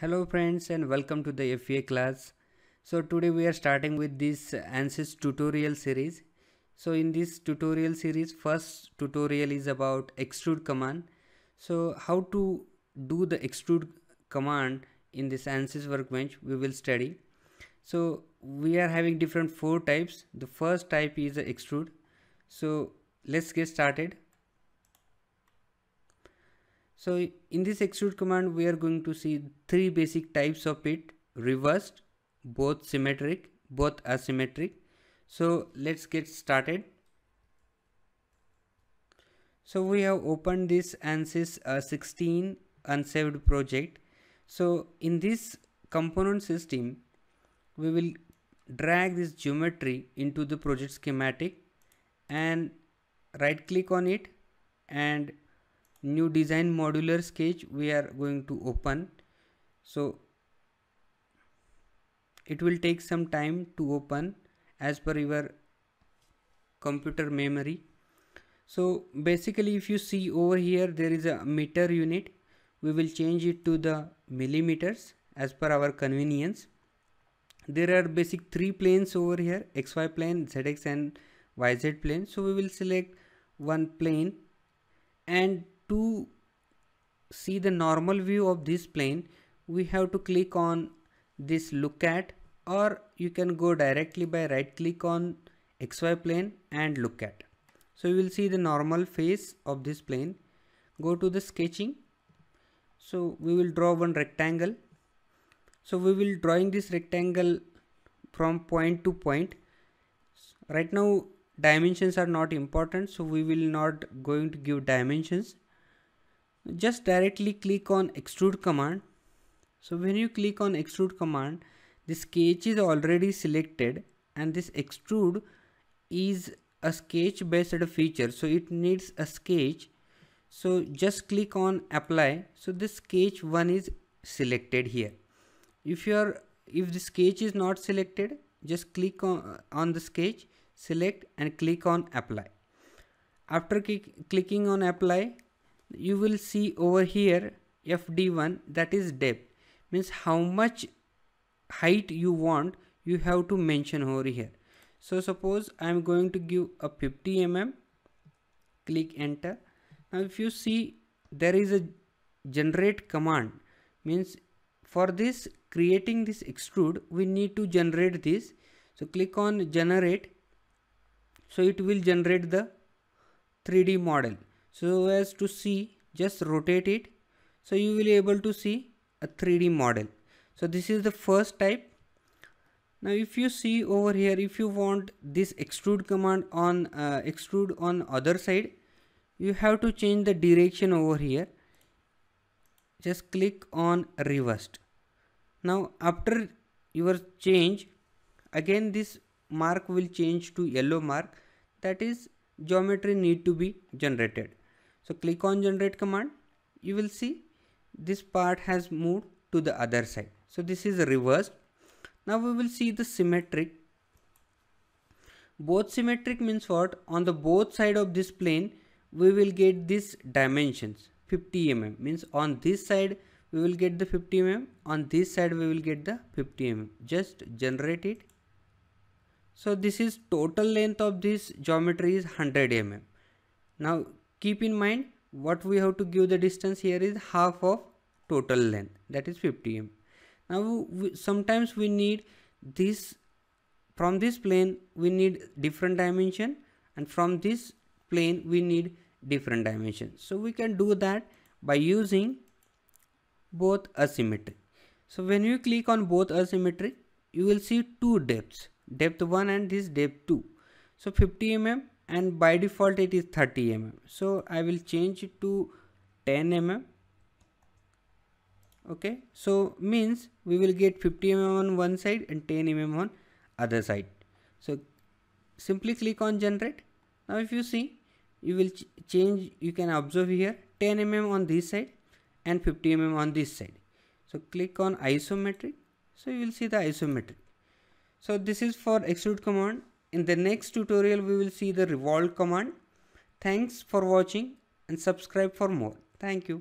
Hello friends and welcome to the FA class. So today we are starting with this ANSYS tutorial series. So in this tutorial series first tutorial is about extrude command. So how to do the extrude command in this ANSYS workbench we will study. So we are having different four types. The first type is extrude. So let's get started. So in this extrude command, we are going to see three basic types of it, reversed, both symmetric, both asymmetric. So let's get started. So we have opened this ANSYS uh, 16 unsaved project. So in this component system, we will drag this geometry into the project schematic and right click on it and new design modular sketch we are going to open so it will take some time to open as per your computer memory so basically if you see over here there is a meter unit we will change it to the millimeters as per our convenience there are basic three planes over here xy plane zx and yz plane so we will select one plane and to see the normal view of this plane we have to click on this look at or you can go directly by right click on xy plane and look at so you will see the normal face of this plane go to the sketching so we will draw one rectangle so we will drawing this rectangle from point to point right now dimensions are not important so we will not going to give dimensions just directly click on extrude command so when you click on extrude command the sketch is already selected and this extrude is a sketch based feature so it needs a sketch so just click on apply so this sketch one is selected here if you are if the sketch is not selected just click on, on the sketch select and click on apply after clicking on apply you will see over here fd1 that is depth means how much height you want you have to mention over here so suppose i am going to give a 50 mm click enter now if you see there is a generate command means for this creating this extrude we need to generate this so click on generate so it will generate the 3d model so as to see just rotate it so you will be able to see a 3d model so this is the first type now if you see over here if you want this extrude command on uh, extrude on other side you have to change the direction over here just click on reversed now after your change again this mark will change to yellow mark that is geometry need to be generated so click on generate command. You will see this part has moved to the other side. So this is reversed. Now we will see the symmetric. Both symmetric means what? On the both side of this plane, we will get these dimensions 50 mm means on this side we will get the 50 mm on this side we will get the 50 mm just generate it so this is total length of this geometry is 100 mm now keep in mind what we have to give the distance here is half of total length that is 50 m now we, sometimes we need this from this plane we need different dimension and from this plane we need different dimension so we can do that by using both asymmetry so when you click on both asymmetry you will see two depths depth 1 and this depth 2 so 50 mm and by default it is 30 mm so i will change it to 10 mm okay so means we will get 50 mm on one side and 10 mm on other side so simply click on generate now if you see you will ch change you can observe here 10 mm on this side and 50 mm on this side so click on isometric so you will see the isometric so this is for extrude command in the next tutorial, we will see the revolve command. Thanks for watching and subscribe for more. Thank you.